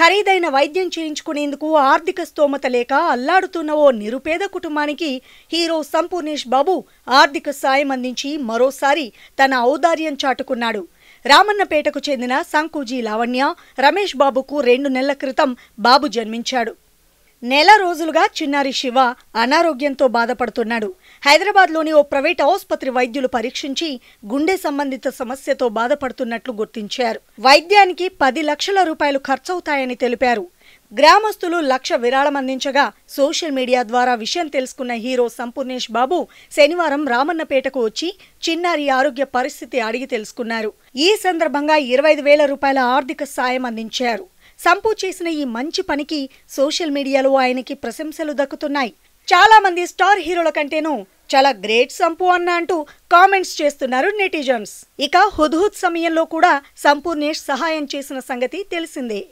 ఖరీదైన వైద్యం చేయించుకునేందుకు ఆర్థిక స్తోమత లేక అల్లాడుతున్న ఓ నిరుపేద కుటుంబానికి హీరో సంపూర్ణేష్ బాబు ఆర్థిక సాయం అందించి మరోసారి తన ఔదార్యం చాటుకున్నాడు రామన్నపేటకు చెందిన శంకూజీ లావణ్య రమేష్ బాబుకు రెండు నెలల క్రితం బాబు జన్మించాడు నెల రోజులుగా చిన్నారి శివ అనారోగ్యంతో బాధపడుతున్నాడు హైదరాబాద్లోని ఓ ప్రైవేట్ ఆసుపత్రి వైద్యులు పరీక్షించి గుండె సంబంధిత సమస్యతో బాధపడుతున్నట్లు గుర్తించారు వైద్యానికి పది లక్షల రూపాయలు ఖర్చవుతాయని తెలిపారు గ్రామస్తులు లక్ష విరాళం అందించగా సోషల్ మీడియా ద్వారా విషయం తెలుసుకున్న హీరో సంపూర్ణేష్ బాబు శనివారం రామన్నపేటకు వచ్చి చిన్నారి ఆరోగ్య పరిస్థితి అడిగి తెలుసుకున్నారు ఈ సందర్భంగా ఇరవై వేల రూపాయల ఆర్థిక సాయం అందించారు సంపు చేసిన ఈ మంచి పనికి సోషల్ మీడియాలో ఆయనకి ప్రశంసలు దక్కుతున్నాయి చాలా మంది స్టార్ హీరోల కంటేనూ చాలా గ్రేట్ సంపు అన్న అంటూ కామెంట్స్ చేస్తున్నారు నెటిజన్స్ ఇక హుద్హుద్ సమయంలో కూడా సంపూర్ణేష్ సహాయం చేసిన సంగతి తెలిసిందే